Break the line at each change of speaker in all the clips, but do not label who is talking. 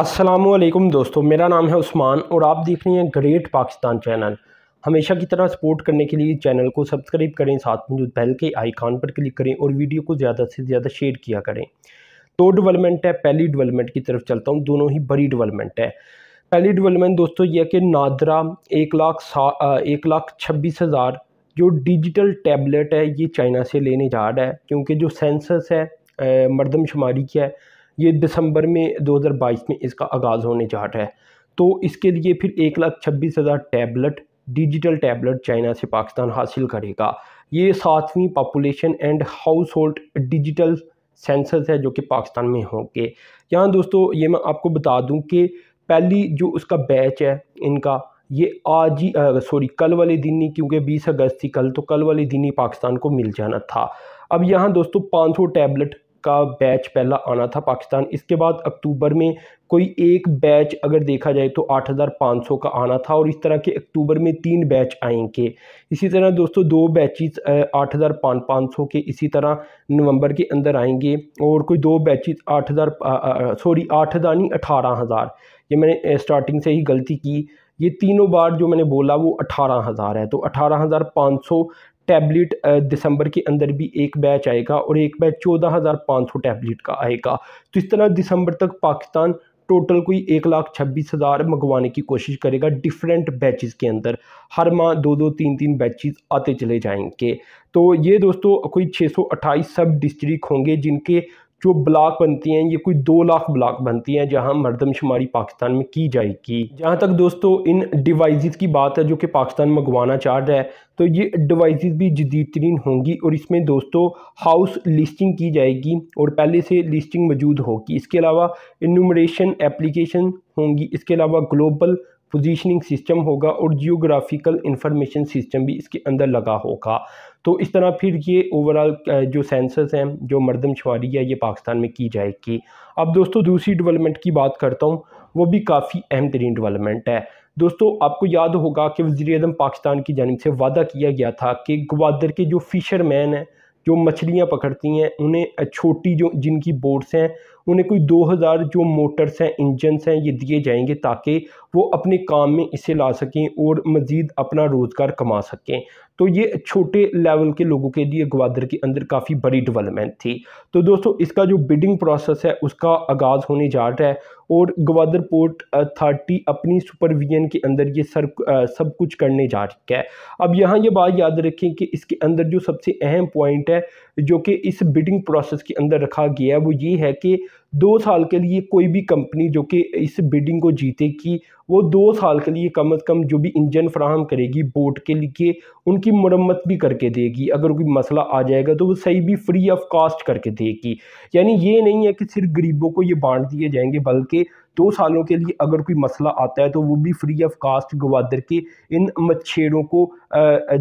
असलम दोस्तों मेरा नाम है उस्मान और आप देख रहे हैं ग्रेट पाकिस्तान चैनल हमेशा की तरह सपोर्ट करने के लिए चैनल को सब्सक्राइब करें साथ में जो बेल के आइकॉन पर क्लिक करें और वीडियो को ज़्यादा से ज़्यादा शेयर किया करें दो तो डेवलपमेंट है पहली डेवलपमेंट की तरफ चलता हूँ दोनों ही बड़ी डेवलपमेंट है पहली डेवलपमेंट दोस्तों यह कि नादरा एक लाख एक लाख छब्बीस हज़ार जो डिजिटल टैबलेट है ये चाइना से लेने जा रहा है क्योंकि जो सेंसस है मरदमशुमारी की है ये दिसंबर में 2022 में इसका आगाज़ होने जा रहा है तो इसके लिए फिर एक लाख छब्बीस हज़ार टैबलेट डिजिटल टैबलेट चाइना से पाकिस्तान हासिल करेगा ये सातवीं population and household digital census है जो कि पाकिस्तान में होंगे यहाँ दोस्तों ये मैं आपको बता दूँ कि पहली जो उसका बैच है इनका ये आज ही सॉरी कल वाले दिन ही क्योंकि 20 अगस्त थी कल तो कल वाले दिन ही पाकिस्तान को मिल जाना था अब यहाँ दोस्तों 500 टैबलेट का बैच पहला आना था पाकिस्तान इसके बाद अक्टूबर में कोई एक बैच अगर देखा जाए तो 8,500 का आना था और इस तरह के अक्टूबर में तीन बैच आएंगे इसी तरह दोस्तों दो बैचेस 8,500 के इसी तरह नवंबर के अंदर आएंगे और कोई दो बैचेस 8,000 सॉरी आठ दानी अठारह हज़ार ये मैंने स्टार्टिंग से ही गलती की ये तीनों बार जो मैंने बोला वो अठारह हज़ार है तो अठारह हज़ार पाँच सौ टैबलेट दिसंबर के अंदर भी एक बैच आएगा और एक बैच चौदह हज़ार पाँच सौ टैबलेट का आएगा तो इस तरह दिसंबर तक पाकिस्तान टोटल कोई एक लाख छब्बीस हज़ार मंगवाने की कोशिश करेगा डिफरेंट बैचेस के अंदर हर माह दो दो तीन तीन बैचेस आते चले जाएंगे तो ये दोस्तों कोई छः सौ अट्ठाईस सब डिस्ट्रिक्ट होंगे जिनके जो ब्लाक बनती हैं ये कोई दो लाख ब्लाक बनती हैं जहां मरदमशुमारी पाकिस्तान में की जाएगी जहां तक दोस्तों इन डिवाइसेस की बात है जो कि पाकिस्तान मंगवाना चाह रहा है तो ये डिवाइसेस भी जदीद तरीन होंगी और इसमें दोस्तों हाउस लिस्टिंग की जाएगी और पहले से लिस्टिंग मौजूद होगी इसके अलावा इनमेशन एप्लीकेशन होंगी इसके अलावा ग्लोबल पोजीशनिंग सिस्टम होगा और जियोग्राफिकल इंफॉर्मेशन सिस्टम भी इसके अंदर लगा होगा तो इस तरह फिर ये ओवरऑल जो सेंसस हैं जो मरदमशुमारी है ये पाकिस्तान में की जाएगी अब दोस्तों दूसरी डेवलपमेंट की बात करता हूँ वो भी काफ़ी अहम तरीन डेवलपमेंट है दोस्तों आपको याद होगा कि वजी अजम पाकिस्तान की जानब से वादा किया गया था कि ग्वादर के जो फ़िशरमैन हैं जो मछलियाँ पकड़ती हैं उन्हें छोटी जो जिनकी बोट्स हैं उन्हें कोई 2000 जो मोटर्स हैं इंजनस हैं ये दिए जाएंगे ताकि वो अपने काम में इसे ला सकें और मज़ीद अपना रोज़गार कमा सकें तो ये छोटे लेवल के लोगों के लिए ग्वादर के अंदर काफ़ी बड़ी डेवलपमेंट थी तो दोस्तों इसका जो बिडिंग प्रोसेस है उसका आगाज़ होने जा रहा है और ग्वादर पोर्ट अथार्टी अपनी सुपरविजन के अंदर ये सर सब कुछ करने जा रहा है अब यहाँ ये बात याद रखें कि इसके अंदर जो सबसे अहम पॉइंट है जो कि इस बिडिंग प्रोसेस के अंदर रखा गया है वो ये है कि दो साल के लिए कोई भी कंपनी जो कि इस बिडिंग को जीतेगी वो दो साल के लिए कम अज़ कम जो भी इंजन फ्राहम करेगी बोट के लिए उनकी मरम्मत भी करके देगी अगर कोई मसला आ जाएगा तो वो सही भी फ्री ऑफ कास्ट करके देगी यानी ये नहीं है कि सिर्फ गरीबों को ये बांट दिए जाएंगे बल्कि दो सालों के लिए अगर कोई मसला आता है तो वो भी फ्री ऑफ कास्ट गवादर के इन मच्छेड़ों को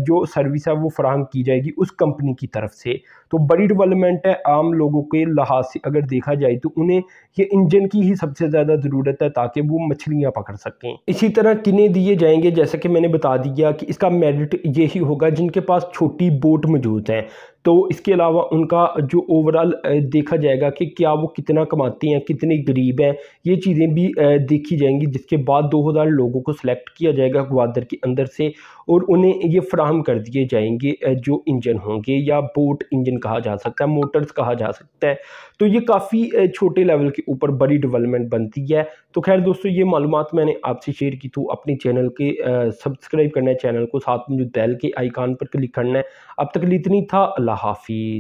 जो सर्विस है वो फ्राहम की जाएगी उस कंपनी की तरफ से तो बड़ी डेवलपमेंट है आम लोगों के लिहाज से अगर देखा जाए तो उन्हें ये इंजन की ही सबसे ज़्यादा ज़रूरत है ताकि वो मछलियाँ पकड़ सकें सकते हैं इसी तरह किने दिए जाएंगे जैसा कि मैंने बता दिया कि इसका मेरिट यही होगा जिनके पास छोटी बोट मौजूद हैं तो इसके अलावा उनका जो ओवरऑल देखा जाएगा कि क्या वो कितना कमाती हैं कितने गरीब हैं ये चीज़ें भी देखी जाएंगी जिसके बाद दो हज़ार लोगों को सिलेक्ट किया जाएगा ग्वादर के अंदर से और उन्हें ये फ्राहम कर दिए जाएंगे जो इंजन होंगे या बोट इंजन कहा जा सकता है मोटर्स कहा जा सकता है तो ये काफ़ी छोटे लेवल के ऊपर बड़ी डिवेलपमेंट बनती है तो खैर दोस्तों ये मालूम मैंने आपसे शेयर की तो अपने चैनल के सब्सक्राइब करना है चैनल को साथ में जो बैल के आइकान पर क्लिक करना है अब तक इतनी था Abdullah Hafiz,